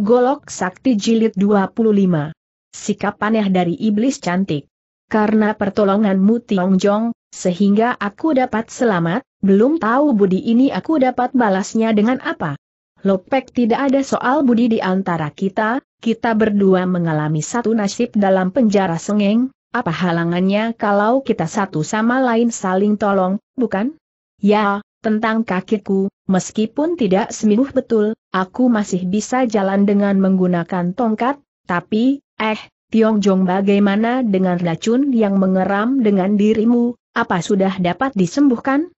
Golok Sakti Jilid 25. Sikap aneh dari Iblis Cantik. Karena pertolonganmu Tiong Jong, sehingga aku dapat selamat, belum tahu budi ini aku dapat balasnya dengan apa. Lopek tidak ada soal budi di antara kita, kita berdua mengalami satu nasib dalam penjara sengeng, apa halangannya kalau kita satu sama lain saling tolong, bukan? Ya, tentang kakiku, meskipun tidak sembuh betul, aku masih bisa jalan dengan menggunakan tongkat, tapi, eh, Tiong Jong bagaimana dengan racun yang mengeram dengan dirimu, apa sudah dapat disembuhkan?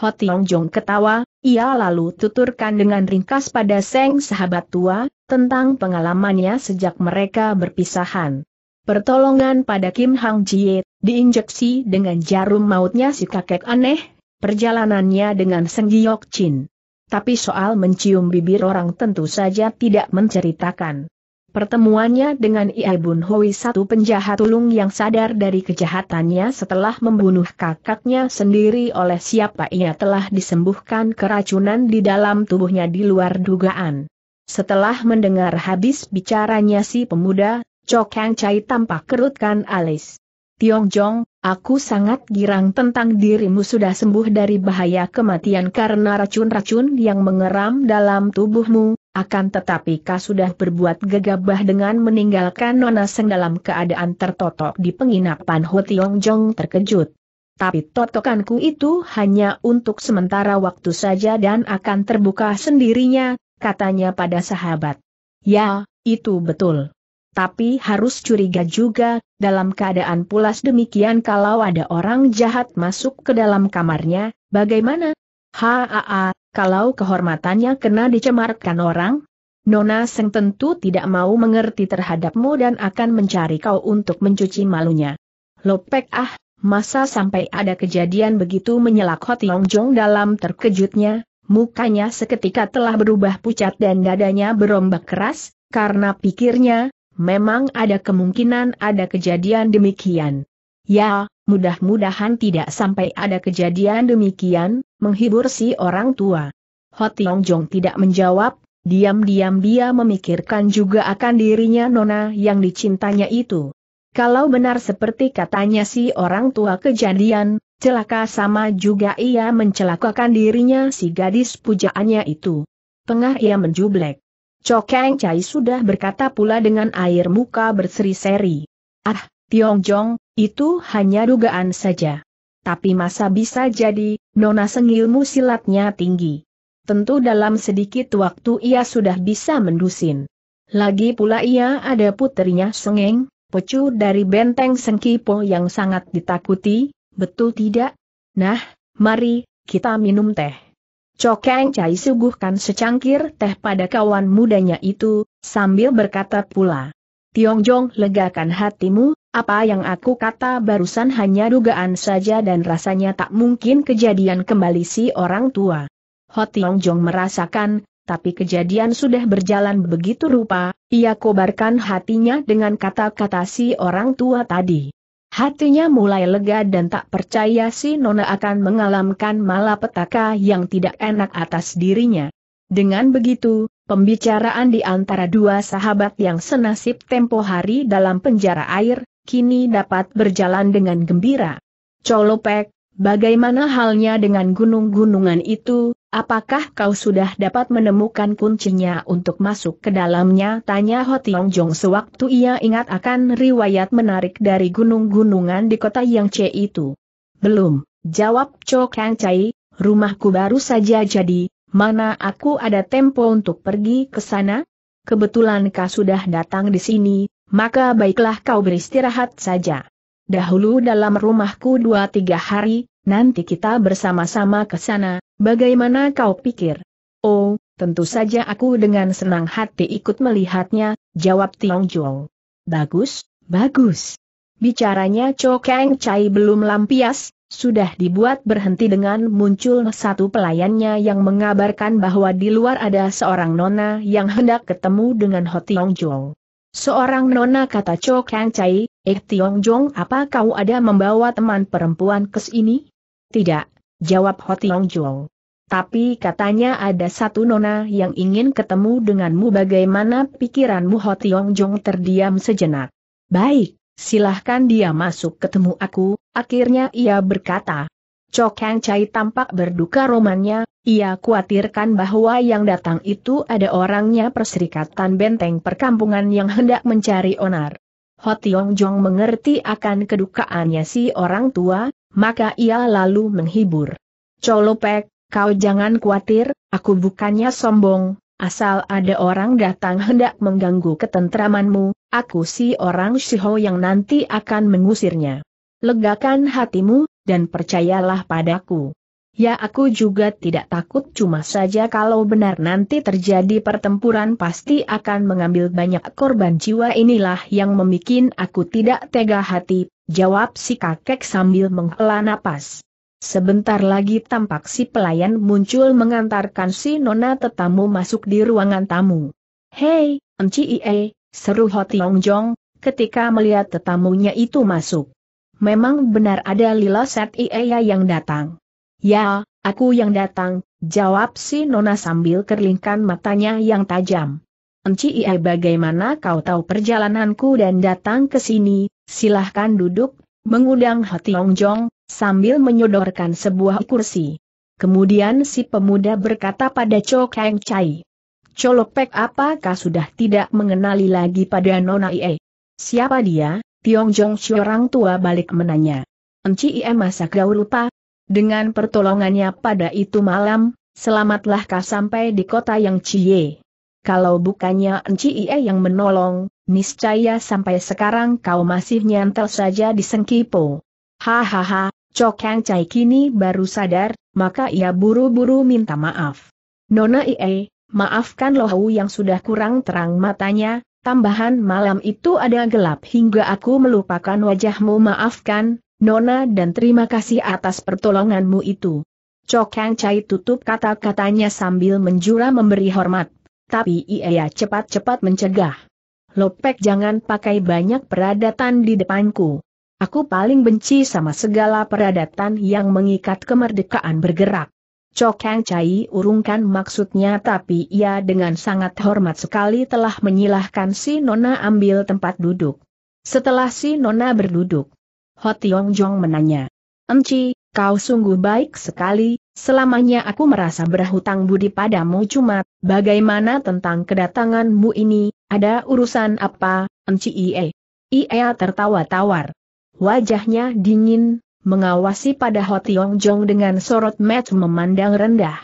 Ho Jong ketawa, ia lalu tuturkan dengan ringkas pada Seng sahabat tua, tentang pengalamannya sejak mereka berpisahan. Pertolongan pada Kim Hang Jie, diinjeksi dengan jarum mautnya si kakek aneh, perjalanannya dengan Seng Giok Chin. Tapi soal mencium bibir orang tentu saja tidak menceritakan. Pertemuannya dengan Ie Bun Hoi satu penjahat ulung yang sadar dari kejahatannya setelah membunuh kakaknya sendiri oleh siapa ia telah disembuhkan keracunan di dalam tubuhnya di luar dugaan. Setelah mendengar habis bicaranya si pemuda, Cok Kang Chai tampak kerutkan alis. Tiong Jong, Aku sangat girang tentang dirimu sudah sembuh dari bahaya kematian karena racun-racun yang mengeram dalam tubuhmu, akan tetapi kau sudah berbuat gegabah dengan meninggalkan Nona Seng dalam keadaan tertotok di penginapan Ho Tiong Jong terkejut. Tapi totokanku itu hanya untuk sementara waktu saja dan akan terbuka sendirinya, katanya pada sahabat. Ya, itu betul tapi harus curiga juga, dalam keadaan pulas demikian kalau ada orang jahat masuk ke dalam kamarnya, bagaimana? Haa, kalau kehormatannya kena dicemarkan orang? Nona Seng tentu tidak mau mengerti terhadapmu dan akan mencari kau untuk mencuci malunya. Lopek ah, masa sampai ada kejadian begitu menyelak Ho Tiong Jong dalam terkejutnya, mukanya seketika telah berubah pucat dan dadanya berombak keras, karena pikirnya, memang ada kemungkinan ada kejadian demikian. Ya, mudah-mudahan tidak sampai ada kejadian demikian, menghibur si orang tua. Ho Jong tidak menjawab, diam-diam dia memikirkan juga akan dirinya Nona yang dicintanya itu. Kalau benar seperti katanya si orang tua kejadian, celaka sama juga ia mencelakakan dirinya si gadis pujaannya itu. Tengah ia menjublek. Cokeng Cai sudah berkata pula dengan air muka berseri-seri. Ah, Tiong Jong, itu hanya dugaan saja. Tapi masa bisa jadi, nona sengilmu silatnya tinggi. Tentu dalam sedikit waktu ia sudah bisa mendusin. Lagi pula ia ada puterinya Sengeng, pecu dari benteng Sengkipo yang sangat ditakuti, betul tidak? Nah, mari, kita minum teh. Cokeng Cai suguhkan secangkir teh pada kawan mudanya itu, sambil berkata pula. Tiongjong legakan hatimu, apa yang aku kata barusan hanya dugaan saja dan rasanya tak mungkin kejadian kembali si orang tua. Ho Tiongjong merasakan, tapi kejadian sudah berjalan begitu rupa, ia kobarkan hatinya dengan kata-kata si orang tua tadi. Hatinya mulai lega dan tak percaya si Nona akan mengalamkan malapetaka yang tidak enak atas dirinya. Dengan begitu, pembicaraan di antara dua sahabat yang senasib tempo hari dalam penjara air, kini dapat berjalan dengan gembira. Colopek, bagaimana halnya dengan gunung-gunungan itu, Apakah kau sudah dapat menemukan kuncinya untuk masuk ke dalamnya? Tanya Ho Tiong Jong sewaktu ia ingat akan riwayat menarik dari gunung-gunungan di kota Yang Yangche itu. Belum, jawab Cho Kang Chai, rumahku baru saja jadi, mana aku ada tempo untuk pergi ke sana? Kebetulan kau sudah datang di sini, maka baiklah kau beristirahat saja. Dahulu dalam rumahku dua tiga hari, Nanti kita bersama-sama ke sana, bagaimana kau pikir? Oh, tentu saja aku dengan senang hati ikut melihatnya, jawab Tiong Jong. Bagus, bagus. Bicaranya Cho Kang Chai belum lampias, sudah dibuat berhenti dengan muncul satu pelayannya yang mengabarkan bahwa di luar ada seorang nona yang hendak ketemu dengan Ho Tiong Seorang nona kata Cho Kang Chai, Eh Tiong Jong apa kau ada membawa teman perempuan ke sini? Tidak, jawab Hotiong Jong. Tapi katanya ada satu nona yang ingin ketemu denganmu bagaimana pikiranmu Hotiong Jong terdiam sejenak. Baik, silahkan dia masuk ketemu aku, akhirnya ia berkata. Cokang Chai tampak berduka romannya, ia khawatirkan bahwa yang datang itu ada orangnya perserikatan benteng perkampungan yang hendak mencari onar. Hotiong Jong mengerti akan kedukaannya si orang tua, maka ia lalu menghibur. Colopek, kau jangan khawatir, aku bukannya sombong, asal ada orang datang hendak mengganggu ketentramanmu, aku si orang Shiho yang nanti akan mengusirnya. Legakan hatimu, dan percayalah padaku. Ya aku juga tidak takut cuma saja kalau benar nanti terjadi pertempuran pasti akan mengambil banyak korban jiwa inilah yang memikin aku tidak tega hati, jawab si kakek sambil menghela napas. Sebentar lagi tampak si pelayan muncul mengantarkan si nona tetamu masuk di ruangan tamu. Hei, Enci Ie, seru Ho Tiong Jong, ketika melihat tetamunya itu masuk. Memang benar ada Lila Set Ie yang datang. Ya, aku yang datang, jawab si nona sambil kerlingkan matanya yang tajam. Enci Ie bagaimana kau tahu perjalananku dan datang ke sini, silahkan duduk, mengundang hati Ongjong, sambil menyodorkan sebuah kursi. Kemudian si pemuda berkata pada Cho Kang Chai. Colopek apakah sudah tidak mengenali lagi pada Nona Ie? Siapa dia? Tiong Jong si orang tua balik menanya. Enci Ie masa kau lupa? Dengan pertolongannya pada itu malam, selamatlah kau sampai di kota yang Cie. Kalau bukannya Enci Ie yang menolong, niscaya sampai sekarang kau masih nyantel saja di Sengkipo. Hahaha, Cokang Cai kini baru sadar, maka ia buru-buru minta maaf. Nona Ie, maafkan lohu yang sudah kurang terang matanya, tambahan malam itu ada gelap hingga aku melupakan wajahmu maafkan, Nona dan terima kasih atas pertolonganmu itu. Cokang Cai tutup kata-katanya sambil menjura memberi hormat, tapi ia cepat-cepat mencegah. Lopek jangan pakai banyak peradatan di depanku. Aku paling benci sama segala peradatan yang mengikat kemerdekaan bergerak. yang Cai urungkan maksudnya tapi ia dengan sangat hormat sekali telah menyilahkan si Nona ambil tempat duduk. Setelah si Nona berduduk, Hotiong Jong menanya, Enci, kau sungguh baik sekali, selamanya aku merasa berhutang budi padamu cuma, bagaimana tentang kedatanganmu ini, ada urusan apa, Enci Ie? Ie tertawa tawar. Wajahnya dingin, mengawasi pada Ho Tiong Jong dengan sorot mat memandang rendah.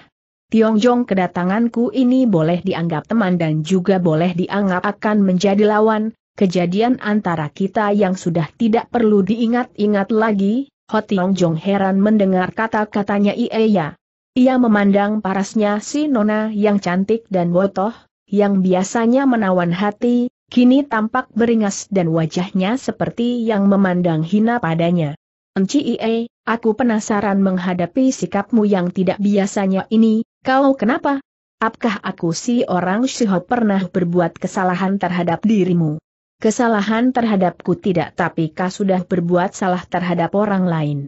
Tiong Jong kedatanganku ini boleh dianggap teman dan juga boleh dianggap akan menjadi lawan, kejadian antara kita yang sudah tidak perlu diingat-ingat lagi, Ho Tiong Jong heran mendengar kata-katanya Ie ya. Ia memandang parasnya si Nona yang cantik dan botoh, yang biasanya menawan hati, kini tampak beringas dan wajahnya seperti yang memandang hina padanya. Enci aku penasaran menghadapi sikapmu yang tidak biasanya ini, kau kenapa? Apakah aku si orang Shiho pernah berbuat kesalahan terhadap dirimu? Kesalahan terhadapku tidak tapi kau sudah berbuat salah terhadap orang lain.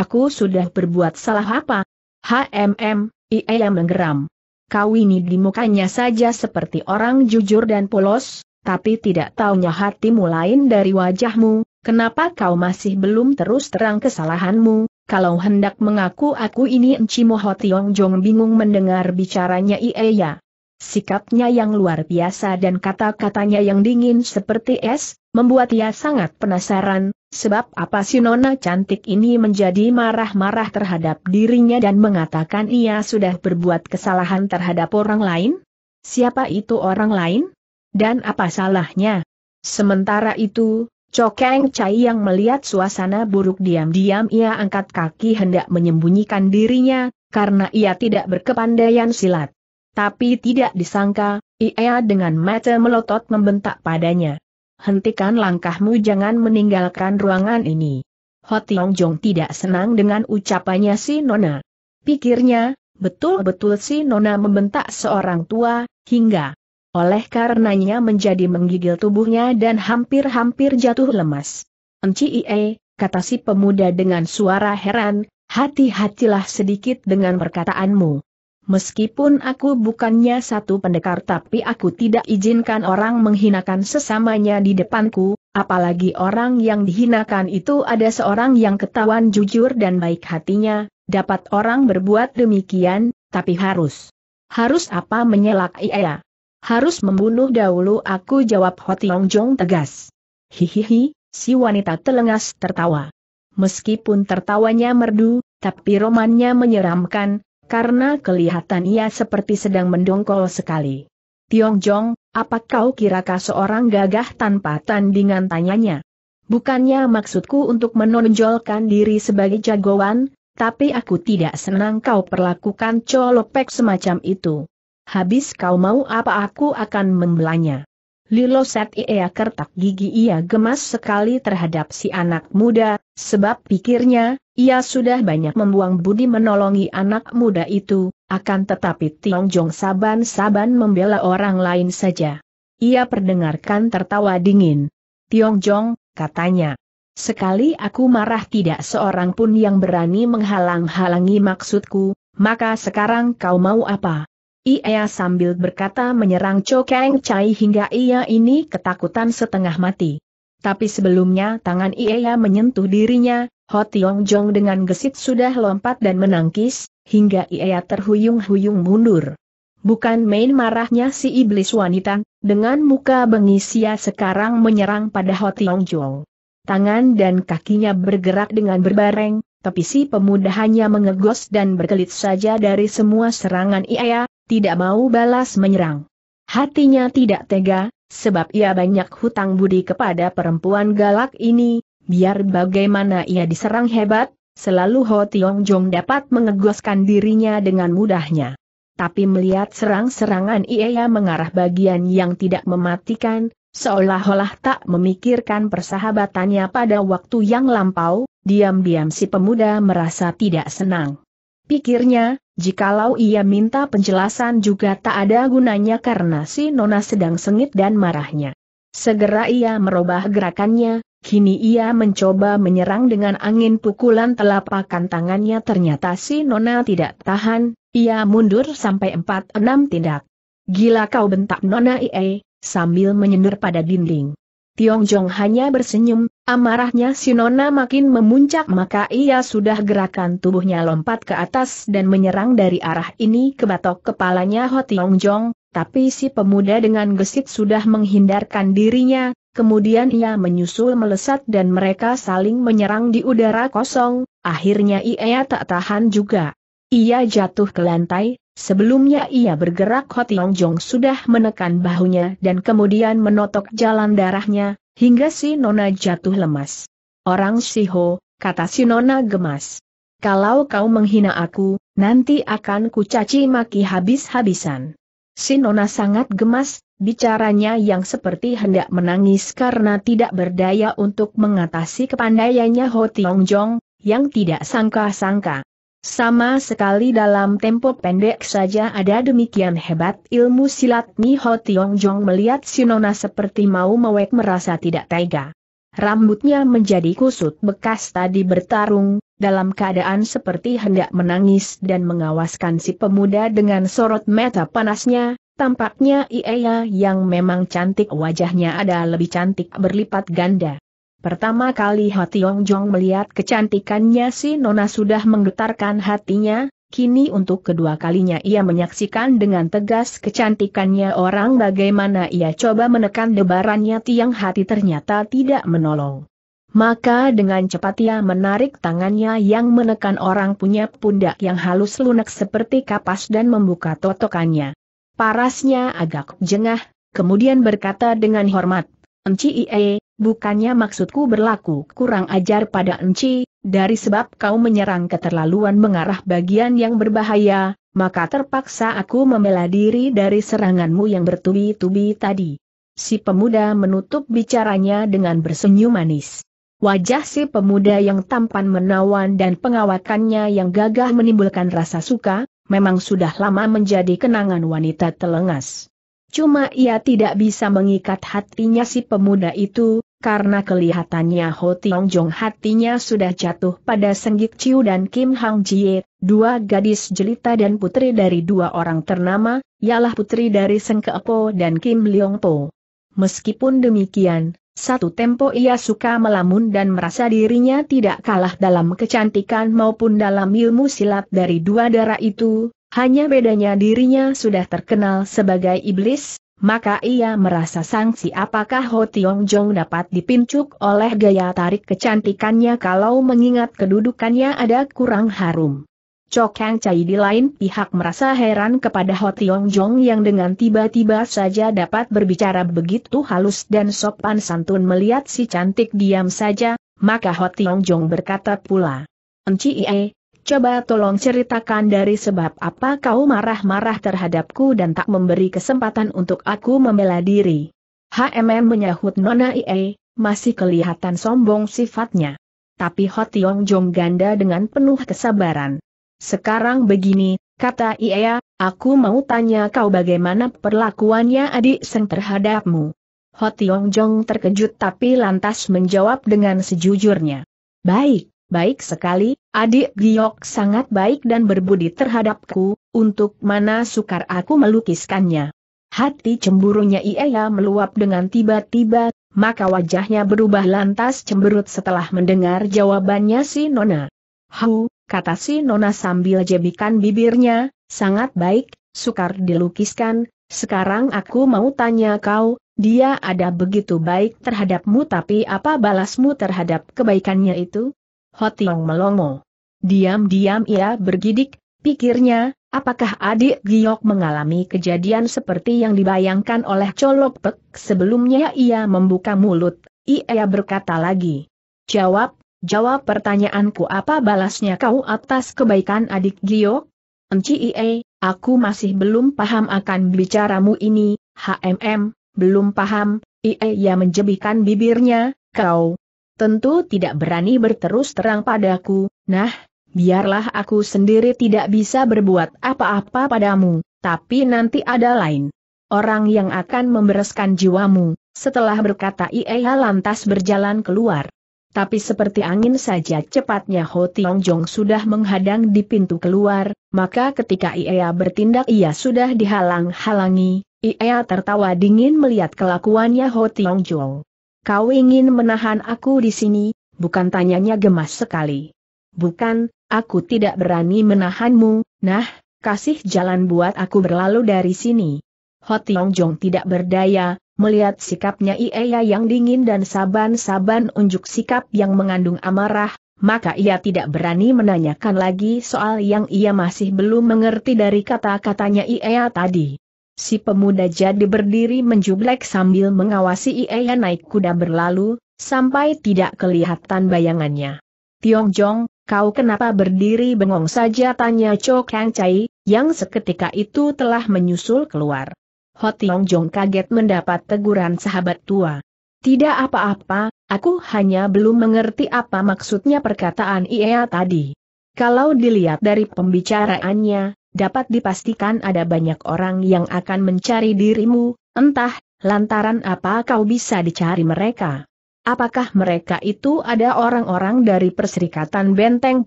Aku sudah berbuat salah apa? HMM, Ie menggeram kau ini di mukanya saja seperti orang jujur dan polos, tapi tidak taunya hatimu lain dari wajahmu, kenapa kau masih belum terus terang kesalahanmu, kalau hendak mengaku aku ini Enci Mohotiong Jong bingung mendengar bicaranya Iya. Sikapnya yang luar biasa dan kata-katanya yang dingin seperti es, membuat ia sangat penasaran, sebab apa si nona cantik ini menjadi marah-marah terhadap dirinya dan mengatakan ia sudah berbuat kesalahan terhadap orang lain? Siapa itu orang lain? Dan apa salahnya? Sementara itu, Cokeng Cai yang melihat suasana buruk diam-diam ia angkat kaki hendak menyembunyikan dirinya, karena ia tidak berkepandaian silat. Tapi tidak disangka, Ia dengan mata melotot membentak padanya. Hentikan langkahmu jangan meninggalkan ruangan ini. Ho Tiong Jong tidak senang dengan ucapannya si Nona. Pikirnya, betul-betul si Nona membentak seorang tua, hingga oleh karenanya menjadi menggigil tubuhnya dan hampir-hampir jatuh lemas. Enci Ie, kata si pemuda dengan suara heran, hati-hatilah sedikit dengan perkataanmu. Meskipun aku bukannya satu pendekar tapi aku tidak izinkan orang menghinakan sesamanya di depanku, apalagi orang yang dihinakan itu ada seorang yang ketahuan jujur dan baik hatinya, dapat orang berbuat demikian, tapi harus. Harus apa menyelak ia? Harus membunuh dahulu aku jawab Hotiong Jong tegas. Hihihi, si wanita telengas tertawa. Meskipun tertawanya merdu, tapi romannya menyeramkan, karena kelihatan ia seperti sedang mendongkol sekali. Tiong Jong, apa kau kira kirakah seorang gagah tanpa tandingan tanyanya? Bukannya maksudku untuk menonjolkan diri sebagai jagoan, tapi aku tidak senang kau perlakukan colopek semacam itu. Habis kau mau apa aku akan membelanya. Lilo set ia kertak gigi ia gemas sekali terhadap si anak muda, sebab pikirnya, ia sudah banyak membuang budi menolongi anak muda itu, akan tetapi Tiong Jong saban-saban membela orang lain saja. Ia perdengarkan tertawa dingin. Tiong Jong, katanya. Sekali aku marah tidak seorang pun yang berani menghalang-halangi maksudku, maka sekarang kau mau apa? Ia sambil berkata menyerang Cho Kang Chai hingga ia ini ketakutan setengah mati. Tapi sebelumnya tangan ia menyentuh dirinya, Ho Tiong Jong dengan gesit sudah lompat dan menangkis, hingga ia terhuyung-huyung mundur. Bukan main marahnya si iblis wanita, dengan muka bengis ia sekarang menyerang pada Ho Tiong Jong. Tangan dan kakinya bergerak dengan berbareng, tapi si pemuda hanya mengegos dan berkelit saja dari semua serangan ia, tidak mau balas menyerang. Hatinya tidak tega, sebab ia banyak hutang budi kepada perempuan galak ini, biar bagaimana ia diserang hebat, selalu Ho Tiong Jong dapat mengegoskan dirinya dengan mudahnya. Tapi melihat serang-serangan ia mengarah bagian yang tidak mematikan, seolah-olah tak memikirkan persahabatannya pada waktu yang lampau, diam-diam si pemuda merasa tidak senang. Pikirnya, jikalau ia minta penjelasan juga tak ada gunanya karena si Nona sedang sengit dan marahnya. Segera ia merubah gerakannya, kini ia mencoba menyerang dengan angin pukulan telapakan tangannya ternyata si Nona tidak tahan, ia mundur sampai empat enam tindak. Gila kau bentak Nona Ie, sambil menyendur pada dinding. Tiong Jong hanya bersenyum, amarahnya Sinona makin memuncak maka ia sudah gerakan tubuhnya lompat ke atas dan menyerang dari arah ini ke batok kepalanya Ho Tiong Jong, tapi si pemuda dengan gesit sudah menghindarkan dirinya, kemudian ia menyusul melesat dan mereka saling menyerang di udara kosong, akhirnya ia tak tahan juga. Ia jatuh ke lantai, Sebelumnya ia bergerak Hotiong Jong sudah menekan bahunya dan kemudian menotok jalan darahnya, hingga si Nona jatuh lemas. Orang Siho, kata si Nona gemas. Kalau kau menghina aku, nanti akan kucaci maki habis-habisan. Si Nona sangat gemas, bicaranya yang seperti hendak menangis karena tidak berdaya untuk mengatasi kepandaiannya Hotiong Jong, yang tidak sangka-sangka. Sama sekali dalam tempo pendek saja ada demikian hebat ilmu silat Miho Tiong Jong melihat Sinona seperti mau mewek merasa tidak tega. Rambutnya menjadi kusut bekas tadi bertarung, dalam keadaan seperti hendak menangis dan mengawaskan si pemuda dengan sorot mata panasnya, tampaknya ia yang memang cantik wajahnya ada lebih cantik berlipat ganda. Pertama kali Hationg Jong melihat kecantikannya si Nona sudah menggetarkan hatinya, kini untuk kedua kalinya ia menyaksikan dengan tegas kecantikannya orang bagaimana ia coba menekan debarannya tiang hati ternyata tidak menolong. Maka dengan cepat ia menarik tangannya yang menekan orang punya pundak yang halus lunak seperti kapas dan membuka totokannya. Parasnya agak jengah, kemudian berkata dengan hormat, Enciie, bukannya maksudku berlaku kurang ajar pada Enci, dari sebab kau menyerang keterlaluan mengarah bagian yang berbahaya, maka terpaksa aku membela diri dari seranganmu yang bertubi-tubi tadi. Si pemuda menutup bicaranya dengan bersenyum manis. Wajah si pemuda yang tampan menawan dan pengawakannya yang gagah menimbulkan rasa suka, memang sudah lama menjadi kenangan wanita telengas. Cuma ia tidak bisa mengikat hatinya si pemuda itu, karena kelihatannya Ho Tiong Jong hatinya sudah jatuh pada Senggik Chiu dan Kim Hang Jie, dua gadis jelita dan putri dari dua orang ternama, ialah putri dari Seng Po dan Kim Leong Po. Meskipun demikian, satu tempo ia suka melamun dan merasa dirinya tidak kalah dalam kecantikan maupun dalam ilmu silat dari dua darah itu, hanya bedanya dirinya sudah terkenal sebagai iblis, maka ia merasa sangsi apakah Ho Tiong Jong dapat dipincuk oleh gaya tarik kecantikannya kalau mengingat kedudukannya ada kurang harum. Chok Cokang Chai di lain pihak merasa heran kepada Ho Tiong Jong yang dengan tiba-tiba saja dapat berbicara begitu halus dan sopan santun melihat si cantik diam saja, maka Ho Tiong Jong berkata pula. Enci Ie, Coba tolong ceritakan dari sebab apa kau marah-marah terhadapku dan tak memberi kesempatan untuk aku membela diri. HMM menyahut Nona IE, masih kelihatan sombong sifatnya. Tapi Hotiong Jong ganda dengan penuh kesabaran. Sekarang begini, kata IE, aku mau tanya kau bagaimana perlakuannya adik Seng terhadapmu. Hotiong Jong terkejut tapi lantas menjawab dengan sejujurnya. Baik baik sekali, adik Giok sangat baik dan berbudi terhadapku, untuk mana sukar aku melukiskannya. Hati cemburunya Ia meluap dengan tiba-tiba, maka wajahnya berubah lantas cemberut setelah mendengar jawabannya si Nona. Hu, kata si Nona sambil jebikan bibirnya, sangat baik, sukar dilukiskan, sekarang aku mau tanya kau, dia ada begitu baik terhadapmu tapi apa balasmu terhadap kebaikannya itu? Hotiong melongo. Diam-diam ia bergidik, pikirnya, apakah adik Giok mengalami kejadian seperti yang dibayangkan oleh Colok Pek sebelumnya ia membuka mulut, ia berkata lagi. Jawab, jawab pertanyaanku apa balasnya kau atas kebaikan adik Giok? Enci ie, aku masih belum paham akan bicaramu ini, HMM, belum paham, ie ia menjebikan bibirnya, kau, tentu tidak berani berterus terang padaku, nah, biarlah aku sendiri tidak bisa berbuat apa-apa padamu, tapi nanti ada lain. Orang yang akan membereskan jiwamu, setelah berkata Iea lantas berjalan keluar. Tapi seperti angin saja cepatnya Ho Tiong Jong sudah menghadang di pintu keluar, maka ketika Iea bertindak ia sudah dihalang-halangi, Iea tertawa dingin melihat kelakuannya Ho Tiong Jong. Kau ingin menahan aku di sini, bukan tanyanya gemas sekali. Bukan, aku tidak berani menahanmu, nah, kasih jalan buat aku berlalu dari sini. Ho Tiong Jong tidak berdaya, melihat sikapnya Ieya yang dingin dan saban-saban unjuk sikap yang mengandung amarah, maka ia tidak berani menanyakan lagi soal yang ia masih belum mengerti dari kata-katanya Ieya tadi. Si pemuda jadi berdiri menjublek sambil mengawasi Ia naik kuda berlalu, sampai tidak kelihatan bayangannya. Tiong Jong, kau kenapa berdiri bengong saja tanya Cho Kang Chai, yang seketika itu telah menyusul keluar. Ho Tiong Jong kaget mendapat teguran sahabat tua. Tidak apa-apa, aku hanya belum mengerti apa maksudnya perkataan Ia tadi. Kalau dilihat dari pembicaraannya, dapat dipastikan ada banyak orang yang akan mencari dirimu, entah, lantaran apa kau bisa dicari mereka. Apakah mereka itu ada orang-orang dari Perserikatan Benteng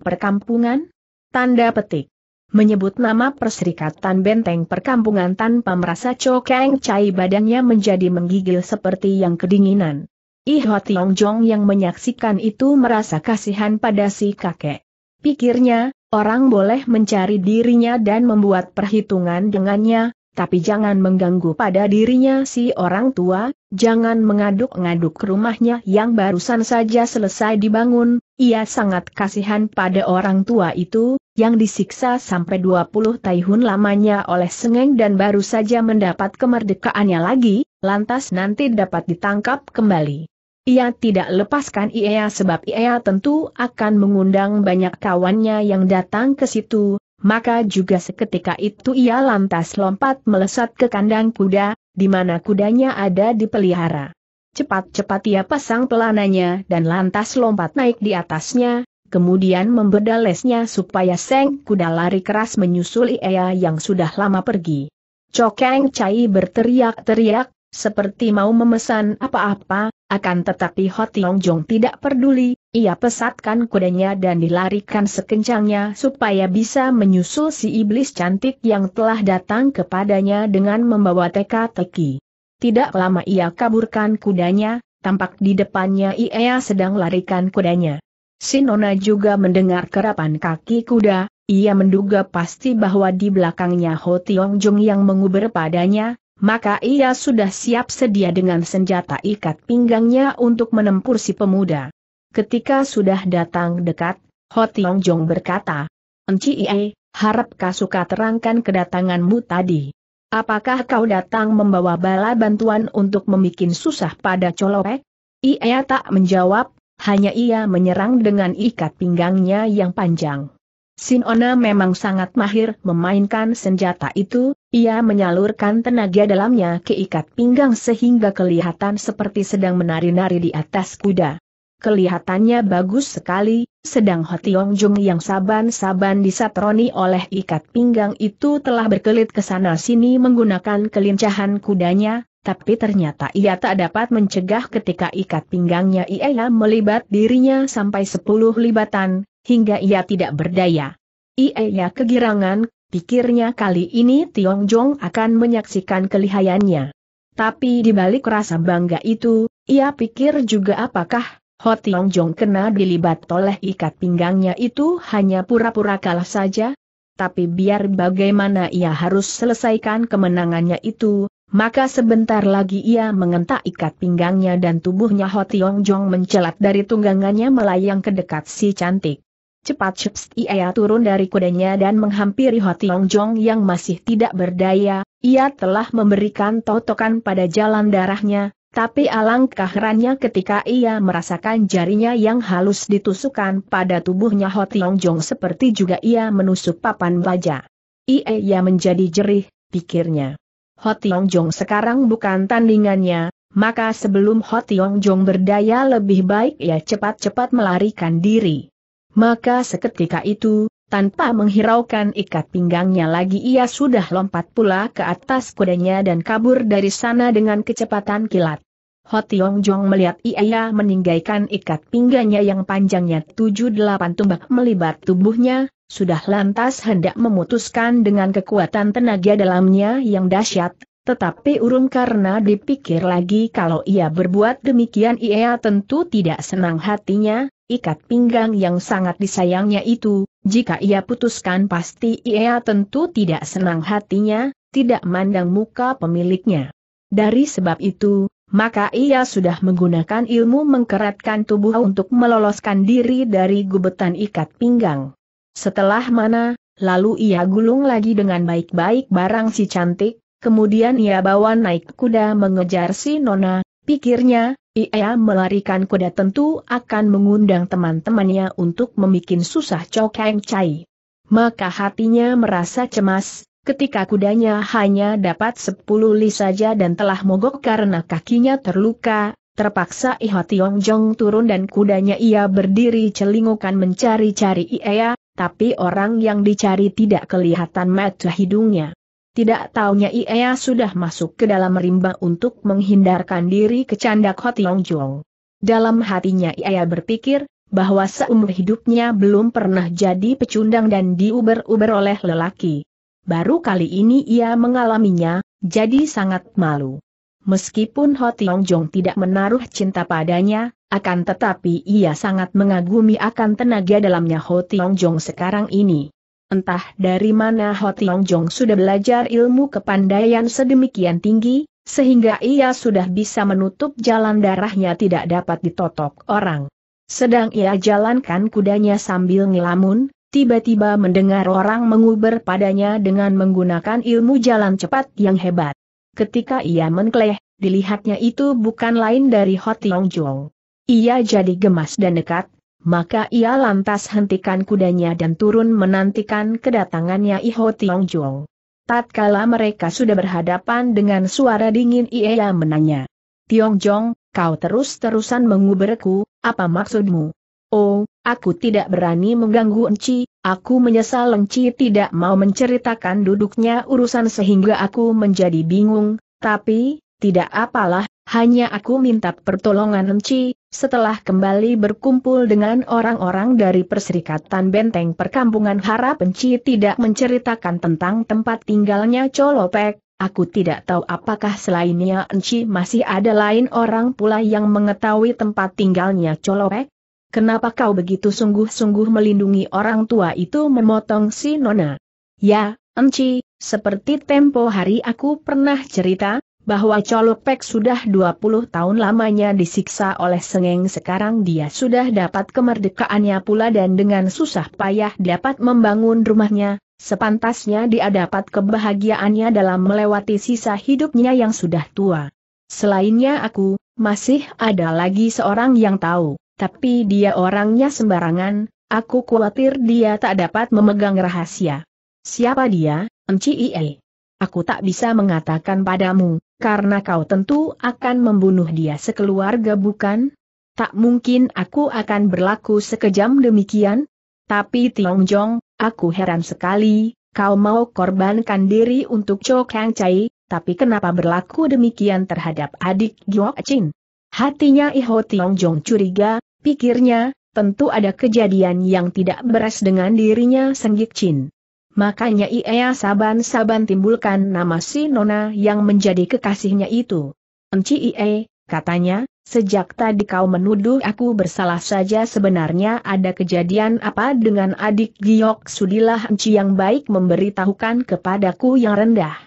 Perkampungan? Tanda petik. Menyebut nama Perserikatan Benteng Perkampungan tanpa merasa cokeng cai badannya menjadi menggigil seperti yang kedinginan. Iho Tiong Jong yang menyaksikan itu merasa kasihan pada si kakek. Pikirnya, Orang boleh mencari dirinya dan membuat perhitungan dengannya, tapi jangan mengganggu pada dirinya si orang tua, jangan mengaduk-ngaduk rumahnya yang barusan saja selesai dibangun, ia sangat kasihan pada orang tua itu, yang disiksa sampai 20 tahun lamanya oleh Sengeng dan baru saja mendapat kemerdekaannya lagi, lantas nanti dapat ditangkap kembali. Ia tidak lepaskan Ia sebab Ia tentu akan mengundang banyak kawannya yang datang ke situ, maka juga seketika itu ia lantas lompat melesat ke kandang kuda, di mana kudanya ada dipelihara. Cepat-cepat ia pasang pelananya dan lantas lompat naik di atasnya, kemudian membedal lesnya supaya seng kuda lari keras menyusul Ia yang sudah lama pergi. Cokeng Cai berteriak-teriak, seperti mau memesan apa-apa, akan tetapi Ho Tiong Jong tidak peduli, ia pesatkan kudanya dan dilarikan sekencangnya supaya bisa menyusul si iblis cantik yang telah datang kepadanya dengan membawa teka-teki. Tidak lama ia kaburkan kudanya, tampak di depannya ia sedang larikan kudanya. Sinona juga mendengar kerapan kaki kuda, ia menduga pasti bahwa di belakangnya Ho Tiong Jung yang menguber padanya, maka ia sudah siap sedia dengan senjata ikat pinggangnya untuk menempur si pemuda. Ketika sudah datang dekat, Ho Tiong Jong berkata, Enci Iye, harap kasuka terangkan kedatanganmu tadi. Apakah kau datang membawa bala bantuan untuk membuat susah pada colopek? Ia tak menjawab, hanya ia menyerang dengan ikat pinggangnya yang panjang. Sinona memang sangat mahir memainkan senjata itu, ia menyalurkan tenaga dalamnya ke ikat pinggang sehingga kelihatan seperti sedang menari-nari di atas kuda. Kelihatannya bagus sekali, sedang Hotiong Jung yang saban-saban disatroni oleh ikat pinggang itu telah berkelit ke sana-sini menggunakan kelincahan kudanya, tapi ternyata ia tak dapat mencegah ketika ikat pinggangnya ia melibat dirinya sampai sepuluh libatan, hingga ia tidak berdaya. Ia ya kegirangan, pikirnya kali ini Tiong Jong akan menyaksikan kelihayannya. Tapi di balik rasa bangga itu, ia pikir juga apakah Ho Tiong Jong kena dilibat oleh ikat pinggangnya itu hanya pura-pura kalah saja? Tapi biar bagaimana ia harus selesaikan kemenangannya itu, maka sebentar lagi ia mengentak ikat pinggangnya dan tubuhnya Ho Tiong Jong mencelat dari tunggangannya melayang ke dekat si cantik. Cepat cepat ia turun dari kudanya dan menghampiri Ho Tiong Jong yang masih tidak berdaya, ia telah memberikan totokan pada jalan darahnya, tapi alangkah herannya ketika ia merasakan jarinya yang halus ditusukkan pada tubuhnya Ho Tiong Jong seperti juga ia menusuk papan baja. Ia menjadi jerih, pikirnya. Ho Tiong Jong sekarang bukan tandingannya, maka sebelum Ho Tiong Jong berdaya lebih baik ia cepat-cepat melarikan diri. Maka seketika itu, tanpa menghiraukan ikat pinggangnya lagi ia sudah lompat pula ke atas kudanya dan kabur dari sana dengan kecepatan kilat. Hotiong Jong melihat ia meninggalkan ikat pinggangnya yang panjangnya tujuh delapan tumbak melibat tubuhnya, sudah lantas hendak memutuskan dengan kekuatan tenaga dalamnya yang dahsyat, tetapi urung karena dipikir lagi kalau ia berbuat demikian ia tentu tidak senang hatinya, Ikat pinggang yang sangat disayangnya itu, jika ia putuskan pasti ia tentu tidak senang hatinya, tidak mandang muka pemiliknya. Dari sebab itu, maka ia sudah menggunakan ilmu mengkeratkan tubuh untuk meloloskan diri dari gubetan ikat pinggang. Setelah mana, lalu ia gulung lagi dengan baik-baik barang si cantik, kemudian ia bawa naik kuda mengejar si nona, pikirnya, ia melarikan kuda tentu akan mengundang teman-temannya untuk membuat susah Cho Kang Chai. Maka hatinya merasa cemas, ketika kudanya hanya dapat sepuluh li saja dan telah mogok karena kakinya terluka, terpaksa Iho Tiong Jong turun dan kudanya ia berdiri celingukan mencari-cari ia, tapi orang yang dicari tidak kelihatan mata hidungnya. Tidak taunya Ia sudah masuk ke dalam rimba untuk menghindarkan diri ke candak Hotiong Jong. Dalam hatinya Ia berpikir, bahwa seumur hidupnya belum pernah jadi pecundang dan diuber-uber oleh lelaki. Baru kali ini ia mengalaminya, jadi sangat malu. Meskipun Ho Jong tidak menaruh cinta padanya, akan tetapi ia sangat mengagumi akan tenaga dalamnya Ho Jong sekarang ini. Entah dari mana Ho Tiong Jong sudah belajar ilmu kepandaian sedemikian tinggi, sehingga ia sudah bisa menutup jalan darahnya tidak dapat ditotok orang. Sedang ia jalankan kudanya sambil ngelamun, tiba-tiba mendengar orang menguber padanya dengan menggunakan ilmu jalan cepat yang hebat. Ketika ia mengkleh, dilihatnya itu bukan lain dari Ho Tiong Jong. Ia jadi gemas dan dekat, maka ia lantas hentikan kudanya dan turun menantikan kedatangannya Iho Tiong Jong. Tatkala mereka sudah berhadapan dengan suara dingin ia menanya. Tiong Jong, kau terus-terusan menguberku, apa maksudmu? Oh, aku tidak berani mengganggu Enci, aku menyesal Enci tidak mau menceritakan duduknya urusan sehingga aku menjadi bingung, tapi, tidak apalah, hanya aku minta pertolongan Enci, setelah kembali berkumpul dengan orang-orang dari Perserikatan Benteng Perkampungan Harap Enci tidak menceritakan tentang tempat tinggalnya Colopek, Aku tidak tahu apakah selainnya Enci masih ada lain orang pula yang mengetahui tempat tinggalnya Colopek. Kenapa kau begitu sungguh-sungguh melindungi orang tua itu memotong si Nona? Ya, Enci, seperti tempo hari aku pernah cerita, bahwa Colok Pek sudah 20 tahun lamanya disiksa oleh Sengeng sekarang dia sudah dapat kemerdekaannya pula dan dengan susah payah dapat membangun rumahnya, sepantasnya dia dapat kebahagiaannya dalam melewati sisa hidupnya yang sudah tua. Selainnya aku, masih ada lagi seorang yang tahu, tapi dia orangnya sembarangan, aku khawatir dia tak dapat memegang rahasia. Siapa dia, Enci Iei? aku tak bisa mengatakan padamu, karena kau tentu akan membunuh dia sekeluarga bukan? Tak mungkin aku akan berlaku sekejam demikian? Tapi Tiong Jong, aku heran sekali, kau mau korbankan diri untuk Cho Kang Chai, tapi kenapa berlaku demikian terhadap adik Gyo Chin? Hatinya Iho Tiong Jong curiga, pikirnya, tentu ada kejadian yang tidak beres dengan dirinya Senggik Chin. Makanya ia saban-saban timbulkan nama si Nona yang menjadi kekasihnya itu. Enci ie, katanya, sejak tadi kau menuduh aku bersalah saja sebenarnya ada kejadian apa dengan adik Giok Sudilah Enci yang baik memberitahukan kepadaku yang rendah.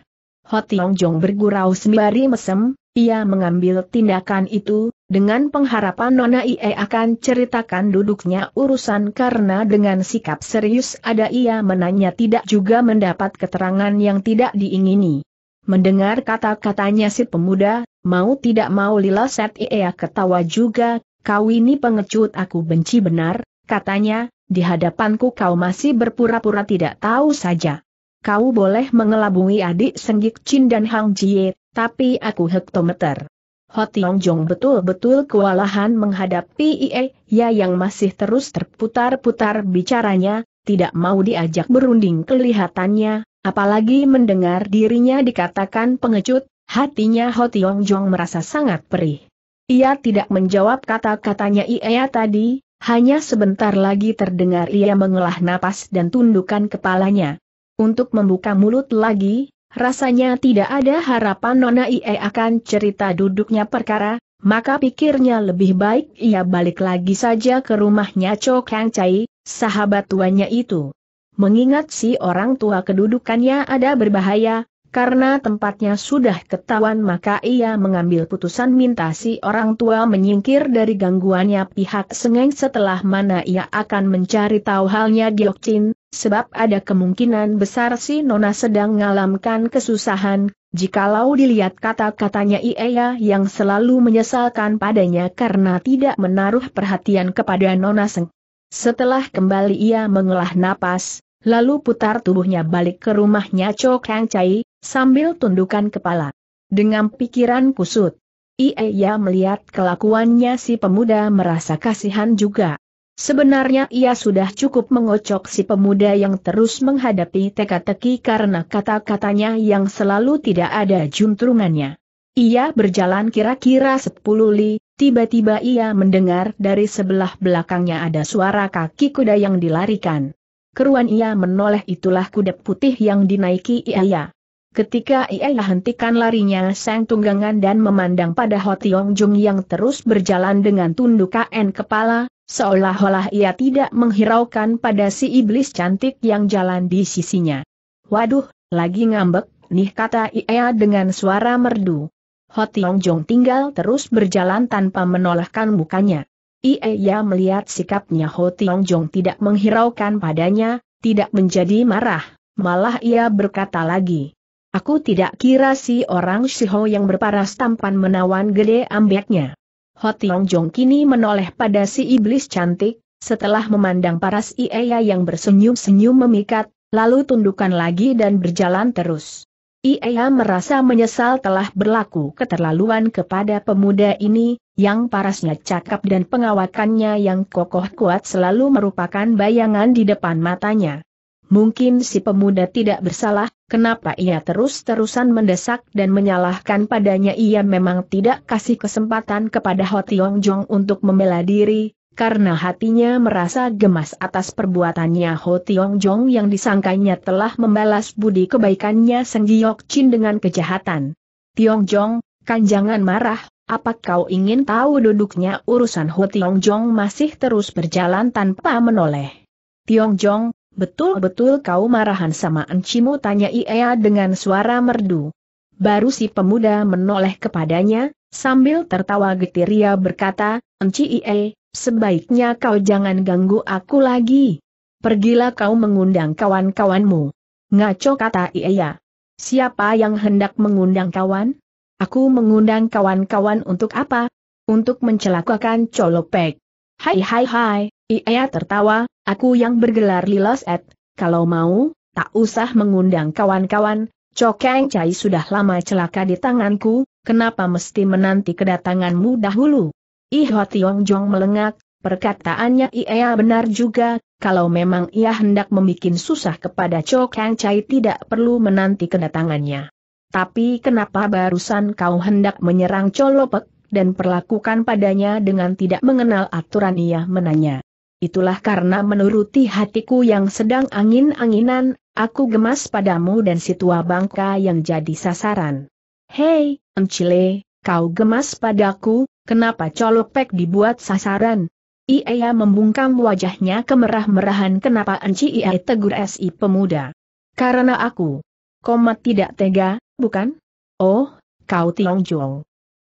Hotiong Jong bergurau sembari mesem, ia mengambil tindakan itu, dengan pengharapan Nona Ie akan ceritakan duduknya urusan karena dengan sikap serius ada ia menanya tidak juga mendapat keterangan yang tidak diingini. Mendengar kata-katanya si pemuda, mau tidak mau Lila Set Ie ketawa juga, kau ini pengecut aku benci benar, katanya, di hadapanku kau masih berpura-pura tidak tahu saja. Kau boleh mengelabui adik Senggik Chin dan Hang Jie, tapi aku hektometer. Ho Tiong Jong betul-betul kewalahan menghadapi Ie, ya yang masih terus terputar-putar bicaranya, tidak mau diajak berunding kelihatannya, apalagi mendengar dirinya dikatakan pengecut, hatinya Ho Tiong Jong merasa sangat perih. Ia tidak menjawab kata-katanya Ie tadi, hanya sebentar lagi terdengar ia mengelah napas dan tundukkan kepalanya. Untuk membuka mulut lagi, Rasanya tidak ada harapan Nona Ie akan cerita duduknya perkara, maka pikirnya lebih baik ia balik lagi saja ke rumahnya Cok Hang Chai, sahabat tuanya itu. Mengingat si orang tua kedudukannya ada berbahaya, karena tempatnya sudah ketahuan maka ia mengambil putusan minta si orang tua menyingkir dari gangguannya pihak sengeng setelah mana ia akan mencari tahu halnya Chin, sebab ada kemungkinan besar si Nona sedang mengalami kesusahan, jikalau dilihat kata-katanya Iya yang selalu menyesalkan padanya karena tidak menaruh perhatian kepada Nona Seng. Setelah kembali ia mengelah napas, lalu putar tubuhnya balik ke rumahnya Cho Kang Chai, sambil tundukkan kepala. Dengan pikiran kusut, Iya melihat kelakuannya si pemuda merasa kasihan juga. Sebenarnya ia sudah cukup mengocok si pemuda yang terus menghadapi teka-teki karena kata-katanya yang selalu tidak ada juntrungannya. Ia berjalan kira-kira sepuluh li, tiba-tiba ia mendengar dari sebelah belakangnya ada suara kaki kuda yang dilarikan. Keruan ia menoleh itulah kuda putih yang dinaiki ia. Ketika ia hentikan larinya sang tunggangan dan memandang pada Ho Tiong Jung yang terus berjalan dengan tunduk kepala, Seolah-olah ia tidak menghiraukan pada si iblis cantik yang jalan di sisinya. Waduh, lagi ngambek, nih kata Ia dengan suara merdu. Hotiong Jong tinggal terus berjalan tanpa menolakkan mukanya. Ia melihat sikapnya Hotiong Jong tidak menghiraukan padanya, tidak menjadi marah, malah ia berkata lagi. Aku tidak kira si orang Siho yang berparas tampan menawan gede ambeknya. Ho Tiong Jong kini menoleh pada si iblis cantik, setelah memandang paras Iea yang bersenyum-senyum memikat, lalu tundukkan lagi dan berjalan terus. Iea merasa menyesal telah berlaku keterlaluan kepada pemuda ini, yang parasnya cakap dan pengawakannya yang kokoh kuat selalu merupakan bayangan di depan matanya. Mungkin si pemuda tidak bersalah, kenapa ia terus-terusan mendesak dan menyalahkan padanya ia memang tidak kasih kesempatan kepada Ho Tiong Jong untuk membela diri, karena hatinya merasa gemas atas perbuatannya Ho Tiong Jong yang disangkanya telah membalas budi kebaikannya Seng Giok Chin dengan kejahatan. Tiong Jong, kan jangan marah, apa kau ingin tahu duduknya urusan Ho Tiong Jong masih terus berjalan tanpa menoleh. Tiong Jong, Betul-betul kau marahan sama Encimu tanya Ia dengan suara merdu. Baru si pemuda menoleh kepadanya, sambil tertawa getir ia berkata, Enci Ie, sebaiknya kau jangan ganggu aku lagi. Pergilah kau mengundang kawan-kawanmu. Ngaco kata Ia. Siapa yang hendak mengundang kawan? Aku mengundang kawan-kawan untuk apa? Untuk mencelakakan Colopek. Hai hai hai, Ia tertawa, Aku yang bergelar Lilas Ed, kalau mau, tak usah mengundang kawan-kawan, Cokeng Cai sudah lama celaka di tanganku, kenapa mesti menanti kedatanganmu dahulu? Iho Tiong Jong melengak, perkataannya ia benar juga, kalau memang ia hendak membuat susah kepada Cokeng Cai tidak perlu menanti kedatangannya. Tapi kenapa barusan kau hendak menyerang Colopek? dan perlakukan padanya dengan tidak mengenal aturan ia menanya itulah karena menuruti hatiku yang sedang angin-anginan, aku gemas padamu dan si tua bangka yang jadi sasaran. Hei, Encile, kau gemas padaku, kenapa colopek dibuat sasaran? Ia membungkam wajahnya kemerah-merahan kenapa Enci Ia tegur si pemuda. Karena aku. Komat tidak tega, bukan? Oh, kau Tiong Jong.